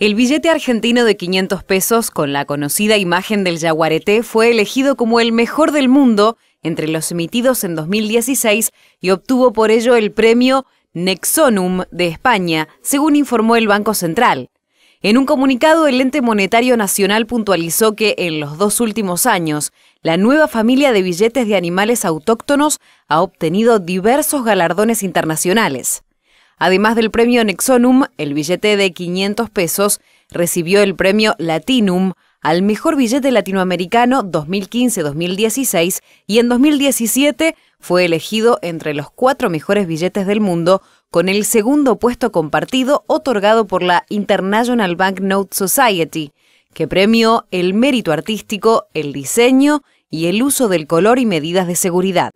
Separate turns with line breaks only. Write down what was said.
El billete argentino de 500 pesos con la conocida imagen del yaguareté fue elegido como el mejor del mundo entre los emitidos en 2016 y obtuvo por ello el premio Nexonum de España, según informó el Banco Central. En un comunicado, el ente monetario nacional puntualizó que en los dos últimos años, la nueva familia de billetes de animales autóctonos ha obtenido diversos galardones internacionales. Además del premio Nexonum, el billete de 500 pesos recibió el premio Latinum al mejor billete latinoamericano 2015-2016 y en 2017 fue elegido entre los cuatro mejores billetes del mundo con el segundo puesto compartido otorgado por la International Banknote Society, que premió el mérito artístico, el diseño y el uso del color y medidas de seguridad.